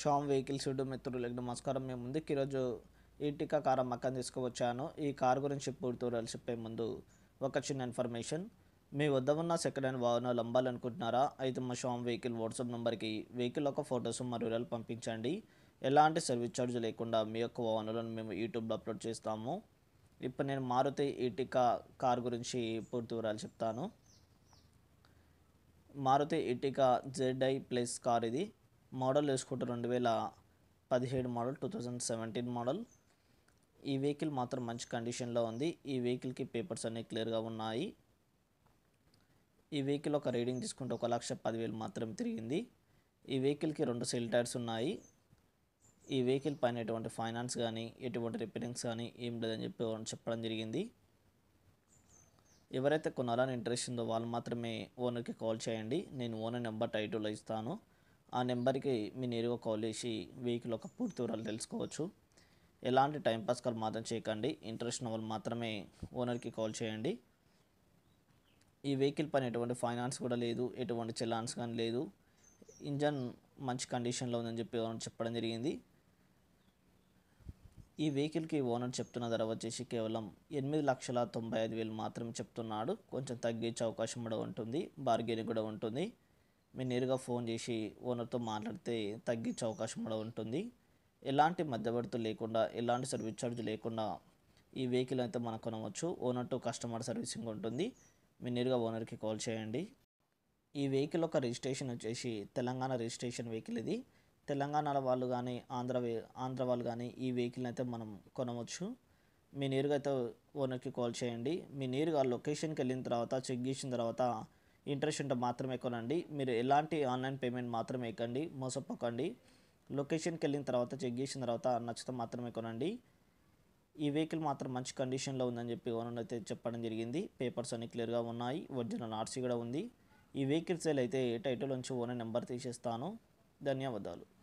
Sam vehicles షూడ్ నమస్కారం మేము ముందుకు ఈరోజు ఈటికా కార్ అమ్మకాన్ని తీసుకువచ్చాను ఈ కార్ గురించి పూర్తి వివరాలు చెప్పే ముందు ఒక చిన్న ఇన్ఫర్మేషన్ మీ వద్ద ఉన్న సెకండ్ హ్యాండ్ వాహనాలు అమ్మాలనుకుంటున్నారా అయితే మా షామ్ వెహికల్ వాట్సాప్ నెంబర్కి వెహికల్ యొక్క ఫొటోస్ మరియు వివరాలు పంపించండి ఎలాంటి సర్వీస్ ఛార్జ్ లేకుండా మీ యొక్క వాహనాలను మేము యూట్యూబ్లో అప్లోడ్ చేస్తాము ఇప్పుడు నేను మారుతి ఈటికా కార్ గురించి పూర్తి వివరాలు చెప్తాను Maruti Ertiga ZI plus car ఇది మోడల్ వేసుకుంటే రెండు వేల పదిహేడు model two thousand seventeen model ఈ వెహికల్ మాత్రం మంచి కండిషన్లో ఉంది ఈ వెహికల్కి పేపర్స్ అన్నీ క్లియర్గా ఉన్నాయి ఈ వెహికల్ ఒక రీడింగ్ తీసుకుంటే ఒక లక్ష పదివేలు మాత్రం తిరిగింది ఈ వెహికల్కి రెండు సెల్ టైర్స్ ఉన్నాయి ఈ వెహికల్ పైన ఎటువంటి ఫైనాన్స్ కానీ ఎటువంటి రిపేరింగ్స్ కానీ ఏం లేదని చెప్పి చెప్పడం జరిగింది ఎవరైతే కొనాలని ఇంట్రెస్ట్ ఉందో వాళ్ళు మాత్రమే ఓనర్కి కాల్ చేయండి నేను ఓనర్ నెంబర్ టైటిల్లో ఇస్తాను ఆ నెంబర్కి మీ నేరుగా కాల్ చేసి వెహికల్ ఒక పూర్తి వివరాలు తెలుసుకోవచ్చు ఎలాంటి టైంపాస్ కాల్ మాత్రం చేయకండి ఇంట్రెస్ట్ ఉన్న వాళ్ళు మాత్రమే ఓనర్కి కాల్ చేయండి ఈ వెహికల్ పైన ఎటువంటి ఫైనాన్స్ కూడా లేదు ఎటువంటి చెలాన్స్ కానీ లేదు ఇంజన్ మంచి కండిషన్లో ఉందని చెప్పి ఓనర్ చెప్పడం జరిగింది ఈ వెహికల్కి ఓనర్ చెప్తున్న ధర వచ్చేసి కేవలం ఎనిమిది లక్షల తొంభై ఐదు వేలు మాత్రమే చెప్తున్నాడు కొంచెం తగ్గించే అవకాశం కూడా ఉంటుంది బార్గెనింగ్ కూడా ఉంటుంది మీరు నేరుగా ఫోన్ చేసి ఓనర్తో మాట్లాడితే తగ్గించే అవకాశం కూడా ఉంటుంది ఎలాంటి మధ్యవర్తులు లేకుండా ఎలాంటి సర్వీస్ ఛార్జ్ లేకుండా ఈ వెహికల్ అయితే మనం కొనవచ్చు ఓనర్ టు కస్టమర్ సర్వీసింగ్ ఉంటుంది మీరు నేరుగా ఓనర్కి కాల్ చేయండి ఈ వెహికల్ యొక్క రిజిస్ట్రేషన్ వచ్చేసి తెలంగాణ రిజిస్ట్రేషన్ వెహికల్ ఇది తెలంగాణ వాళ్ళు కానీ ఆంధ్ర ఆంధ్ర వాళ్ళు కానీ ఈ వెహికల్ అయితే మనం కొనవచ్చు మీ నేరుగా అయితే ఓనర్కి కాల్ చేయండి మీ నేరుగా లొకేషన్కి వెళ్ళిన తర్వాత చెక్ చేసిన తర్వాత ఇంట్రెస్ట్ ఉంటే మాత్రమే కొనండి మీరు ఎలాంటి ఆన్లైన్ పేమెంట్ మాత్రమే ఎక్కండి మోసపోకండి లొకేషన్కి వెళ్ళిన తర్వాత చెక్ చేసిన తర్వాత నచ్చితే మాత్రమే కొనండి ఈ వెహికల్ మాత్రం మంచి కండిషన్లో ఉందని చెప్పి ఓనర్ అయితే చెప్పడం జరిగింది పేపర్స్ అన్ని క్లియర్గా ఉన్నాయి ఒరిజినల్ ఆర్సీ కూడా ఉంది ఈ వెహికల్ సేల్ అయితే టైటిల్ నుంచి ఓనర్ నెంబర్ తీసేస్తాను ధన్యవాదాలు